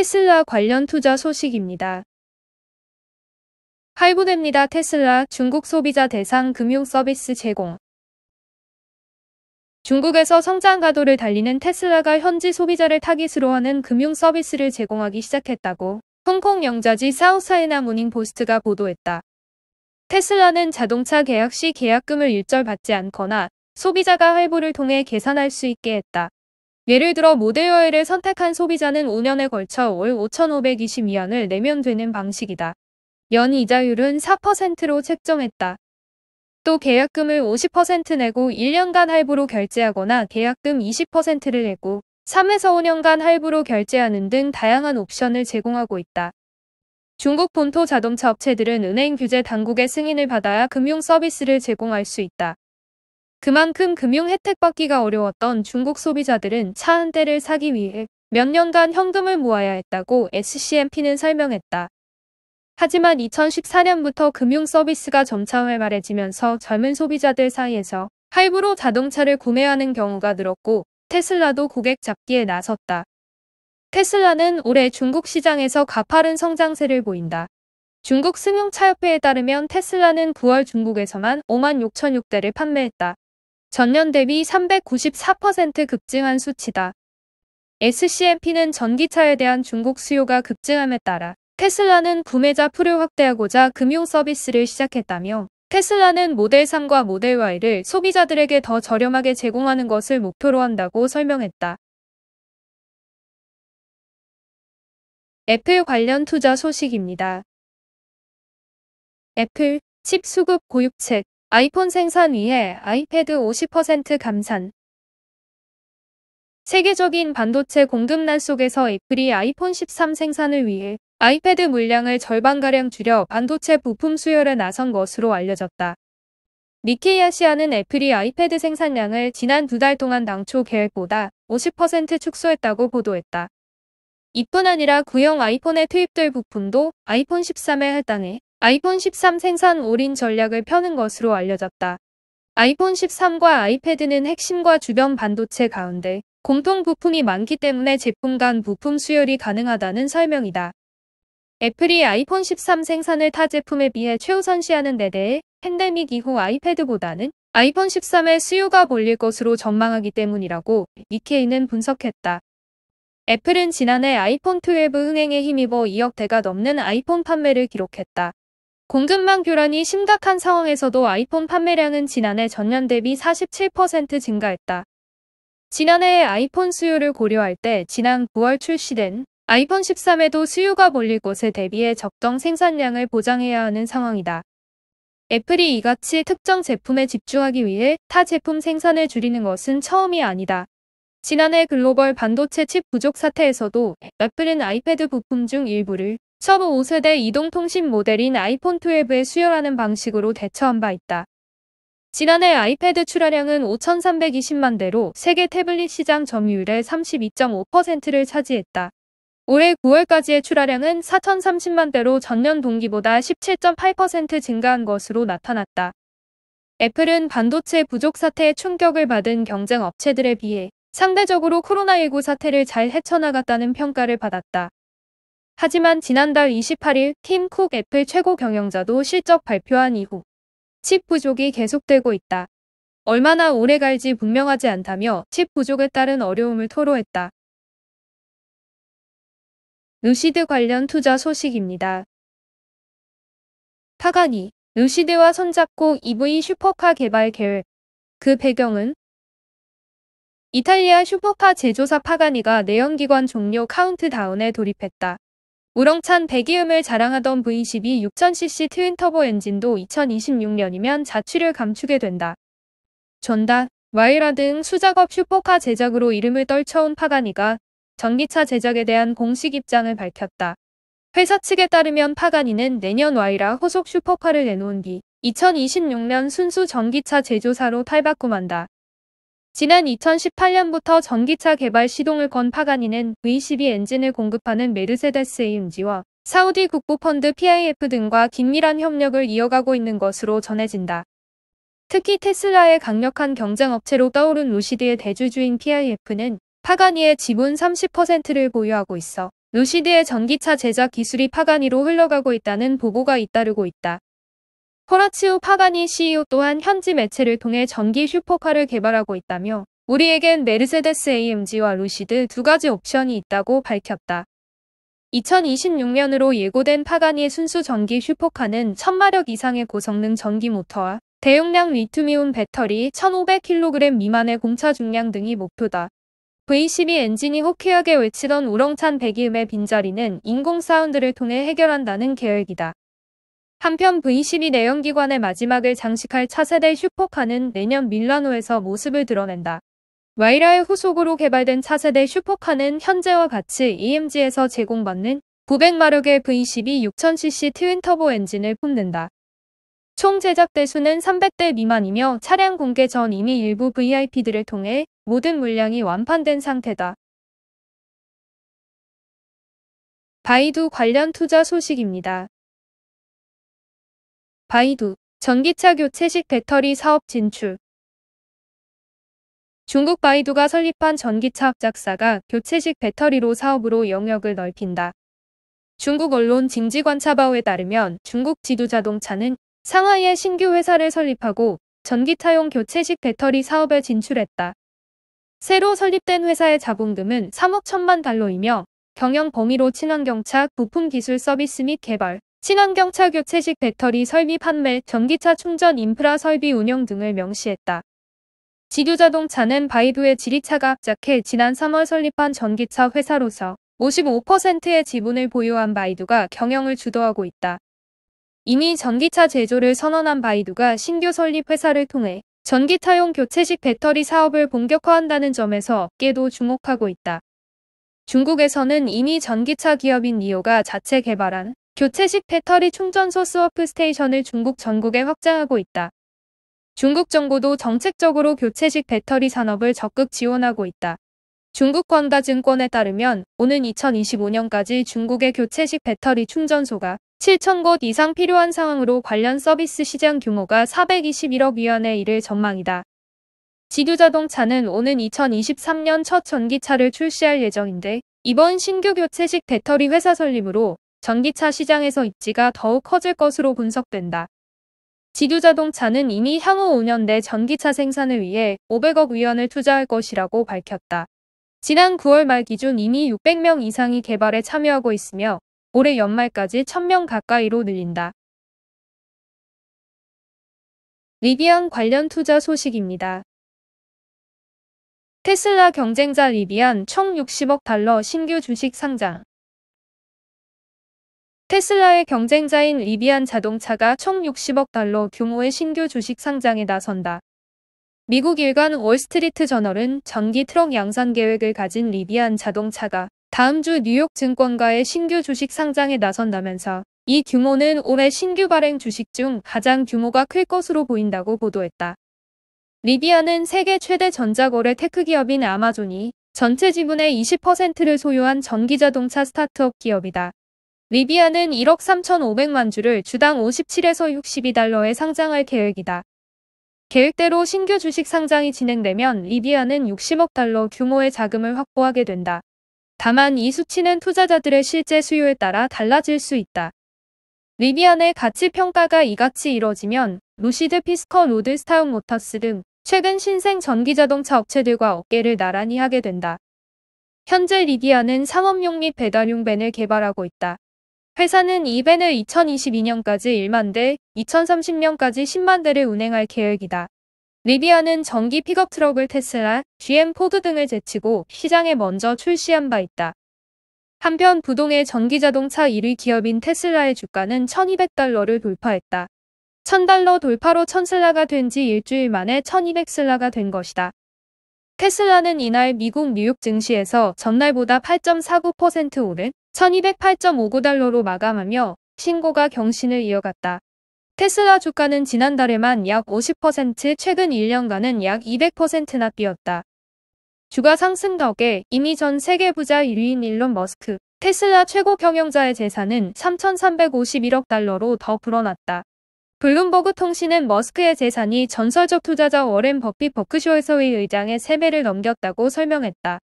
테슬라 관련 투자 소식입니다. 할부됩니다. 테슬라 중국 소비자 대상 금융 서비스 제공. 중국에서 성장 가도를 달리는 테슬라가 현지 소비자를 타깃으로 하는 금융 서비스를 제공하기 시작했다고 홍콩 영자지 사우사이나 모닝포스트가 보도했다. 테슬라는 자동차 계약 시 계약금을 일절 받지 않거나 소비자가 할부를 통해 계산할 수 있게 했다. 예를 들어 모델어일을 선택한 소비자는 5년에 걸쳐 월 5,522원을 내면 되는 방식이다. 연 이자율은 4%로 책정했다. 또 계약금을 50% 내고 1년간 할부로 결제하거나 계약금 20%를 내고 3에서 5년간 할부로 결제하는 등 다양한 옵션을 제공하고 있다. 중국 본토 자동차 업체들은 은행 규제 당국의 승인을 받아야 금융 서비스를 제공할 수 있다. 그만큼 금융 혜택받기가 어려웠던 중국 소비자들은 차 한 대를 사기 위해 몇 년간 현금을 모아야 했다고 SCMP는 설명했다. 하지만 2014년부터 금융 서비스가 점차 활발해지면서 젊은 소비자들 사이에서 할부로 자동차를 구매하는 경우가 늘었고 테슬라도 고객 잡기에 나섰다. 테슬라는 올해 중국 시장에서 가파른 성장세를 보인다. 중국 승용차협회에 따르면 테슬라는 9월 중국에서만 5만 6천 6대를 판매했다. 전년 대비 394% 급증한 수치다. SCMP는 전기차에 대한 중국 수요가 급증함에 따라 테슬라는 구매자 풀을 확대하고자 금융 서비스를 시작했다며 테슬라는 모델 3과 모델 Y를 소비자들에게 더 저렴하게 제공하는 것을 목표로 한다고 설명했다. 애플 관련 투자 소식입니다. 애플 칩 수급 고육책 아이폰 생산 위해 아이패드 50% 감산 세계적인 반도체 공급난 속에서 애플이 아이폰 13 생산을 위해 아이패드 물량을 절반가량 줄여 반도체 부품 수요에 나선 것으로 알려졌다. 니케이 아시아는 애플이 아이패드 생산량을 지난 두 달 동안 당초 계획보다 50% 축소했다고 보도했다. 이뿐 아니라 구형 아이폰에 투입될 부품도 아이폰 13에 할당해 아이폰 13 생산 올인 전략을 펴는 것으로 알려졌다. 아이폰 13과 아이패드는 핵심과 주변 반도체 가운데 공통 부품이 많기 때문에 제품 간 부품 수열이 가능하다는 설명이다. 애플이 아이폰 13 생산을 타 제품에 비해 최우선시하는 데 대해 팬데믹 이후 아이패드보다는 아이폰 13의 수요가 몰릴 것으로 전망하기 때문이라고 니케이는 분석했다. 애플은 지난해 아이폰 12 흥행에 힘입어 2억 대가 넘는 아이폰 판매를 기록했다. 공급망 교란이 심각한 상황에서도 아이폰 판매량은 지난해 전년 대비 47% 증가했다. 지난해의 아이폰 수요를 고려할 때 지난 9월 출시된 아이폰 13에도 수요가 몰릴 곳에 대비해 적정 생산량을 보장해야 하는 상황이다. 애플이 이같이 특정 제품에 집중하기 위해 타 제품 생산을 줄이는 것은 처음이 아니다. 지난해 글로벌 반도체 칩 부족 사태에서도 애플은 아이패드 부품 중 일부를 처음 5세대 이동통신 모델인 아이폰 12에 수혈하는 방식으로 대처한 바 있다. 지난해 아이패드 출하량은 5,320만 대로 세계 태블릿 시장 점유율의 32.5%를 차지했다. 올해 9월까지의 출하량은 4,030만 대로 전년 동기보다 17.8% 증가한 것으로 나타났다. 애플은 반도체 부족 사태의 충격을 받은 경쟁 업체들에 비해 상대적으로 코로나19 사태를 잘 헤쳐나갔다는 평가를 받았다. 하지만 지난달 28일 팀 쿡 애플 최고 경영자도 실적 발표한 이후 칩 부족이 계속되고 있다. 얼마나 오래 갈지 분명하지 않다며 칩 부족에 따른 어려움을 토로했다. 루시드 관련 투자 소식입니다. 파가니, 루시드와 손잡고 EV 슈퍼카 개발 계획. 그 배경은 이탈리아 슈퍼카 제조사 파가니가 내연기관 종료 카운트다운에 돌입했다. 우렁찬 배기음을 자랑하던 V12 6000cc 트윈터보 엔진도 2026년이면 자취를 감추게 된다. 존다 와이라 등 수작업 슈퍼카 제작으로 이름을 떨쳐온 파가니가 전기차 제작에 대한 공식 입장을 밝혔다. 회사 측에 따르면 파가니는 내년 와이라 호속 슈퍼카를 내놓은 뒤 2026년 순수 전기차 제조사로 탈바꿈한다. 지난 2018년부터 전기차 개발 시동을 건 파가니는 V12 엔진을 공급하는 메르세데스 AMG와 사우디 국부펀드 PIF 등과 긴밀한 협력을 이어가고 있는 것으로 전해진다. 특히 테슬라의 강력한 경쟁업체로 떠오른 루시드의 대주주인 PIF는 파가니의 지분 30%를 보유하고 있어 루시드의 전기차 제작 기술이 파가니로 흘러가고 있다는 보고가 잇따르고 있다. 허라치우 파가니 CEO 또한 현지 매체를 통해 전기 슈퍼카를 개발하고 있다며 우리에겐 메르세데스 AMG와 루시드 두 가지 옵션이 있다고 밝혔다. 2026년으로 예고된 파가니의 순수 전기 슈퍼카는 1000마력 이상의 고성능 전기 모터와 대용량 리튬이온 배터리 1500kg 미만의 공차 중량 등이 목표다. V12 엔진이 호쾌하게 외치던 우렁찬 배기음의 빈자리는 인공 사운드를 통해 해결한다는 계획이다. 한편 V12 내연기관의 마지막을 장식할 차세대 슈퍼카는 내년 밀라노에서 모습을 드러낸다. 와이라의 후속으로 개발된 차세대 슈퍼카는 현재와 같이 EMG에서 제공받는 900마력의 V12 6000cc 트윈터보 엔진을 뽐는다총 제작 대수는 300대 미만이며 차량 공개 전 이미 일부 VIP들을 통해 모든 물량이 완판된 상태다. 바이두 관련 투자 소식입니다. 바이두, 전기차 교체식 배터리 사업 진출 중국 바이두가 설립한 전기차 합작사가 교체식 배터리로 사업으로 영역을 넓힌다. 중국 언론 징지관차바오에 따르면 중국 지도자동차는 상하이에 신규 회사를 설립하고 전기차용 교체식 배터리 사업에 진출했다. 새로 설립된 회사의 자본금은 3억 천만 달러이며 경영 범위로 친환경차 부품 기술 서비스 및 개발, 친환경차 교체식 배터리 설비 판매, 전기차 충전 인프라 설비 운영 등을 명시했다. 지류자동차는 바이두의 지리차가 합작해 지난 3월 설립한 전기차 회사로서 55%의 지분을 보유한 바이두가 경영을 주도하고 있다. 이미 전기차 제조를 선언한 바이두가 신규 설립 회사를 통해 전기차용 교체식 배터리 사업을 본격화한다는 점에서 업계도 주목하고 있다. 중국에서는 이미 전기차 기업인 니오가 자체 개발한 교체식 배터리 충전소 스워프 스테이션을 중국 전국에 확장하고 있다. 중국 정부도 정책적으로 교체식 배터리 산업을 적극 지원하고 있다. 중국 권가증권에 따르면 오는 2025년까지 중국의 교체식 배터리 충전소가 7천곳 이상 필요한 상황으로 관련 서비스 시장 규모가 421억 위안에 이를 전망이다. 지규자동차는 오는 2023년 첫 전기차를 출시할 예정인데 이번 신규 교체식 배터리 회사 설립으로 전기차 시장에서 입지가 더욱 커질 것으로 분석된다. 지규자동차는 이미 향후 5년 내 전기차 생산을 위해 500억 위원을 투자할 것이라고 밝혔다. 지난 9월 말 기준 이미 600명 이상이 개발에 참여하고 있으며 올해 연말까지 1000명 가까이로 늘린다. 리비안 관련 투자 소식입니다. 테슬라 경쟁자 리비안 총 60억 달러 신규 주식 상장 테슬라의 경쟁자인 리비안 자동차가 총 60억 달러 규모의 신규 주식 상장에 나선다. 미국 일간 월스트리트 저널은 전기 트럭 양산 계획을 가진 리비안 자동차가 다음 주 뉴욕 증권가의 신규 주식 상장에 나선다면서 이 규모는 올해 신규 발행 주식 중 가장 규모가 클 것으로 보인다고 보도했다. 리비안은 세계 최대 전자거래 테크 기업인 아마존이 전체 지분의 20%를 소유한 전기자동차 스타트업 기업이다. 리비아는 1억 3,500만 주를 주당 57에서 62달러에 상장할 계획이다. 계획대로 신규 주식 상장이 진행되면 리비아는 60억 달러 규모의 자금을 확보하게 된다. 다만 이 수치는 투자자들의 실제 수요에 따라 달라질 수 있다. 리비아의 가치 평가가 이같이 이뤄지면 루시드 피스커 로드 스타운 모터스 등 최근 신생 전기자동차 업체들과 어깨를 나란히 하게 된다. 현재 리비아는 상업용 및 배달용 밴을 개발하고 있다. 회사는 이벤을 2022년까지 1만 대, 2030년까지 10만 대를 운행할 계획이다. 리비아는 전기 픽업 트럭을 테슬라, GM 포드 등을 제치고 시장에 먼저 출시한 바 있다. 한편 부동의 전기자동차 1위 기업인 테슬라의 주가는 1200달러를 돌파했다. 1000달러 돌파로 천슬라가 된 지 일주일 만에 1200슬라가 된 것이다. 테슬라는 이날 미국 뉴욕 증시에서 전날보다 8.49% 오른 1208.59달러로 마감하며 신고가 경신을 이어갔다. 테슬라 주가는 지난달에만 약 50%, 최근 1년간은 약 200%나 뛰었다. 주가 상승 덕에 이미 전 세계 부자 1위인 일론 머스크, 테슬라 최고 경영자의 재산은 3,351억 달러로 더 불어났다. 블룸버그 통신은 머스크의 재산이 전설적 투자자 워렌 버핏 버크쇼에서의 의장의 3배를 넘겼다고 설명했다.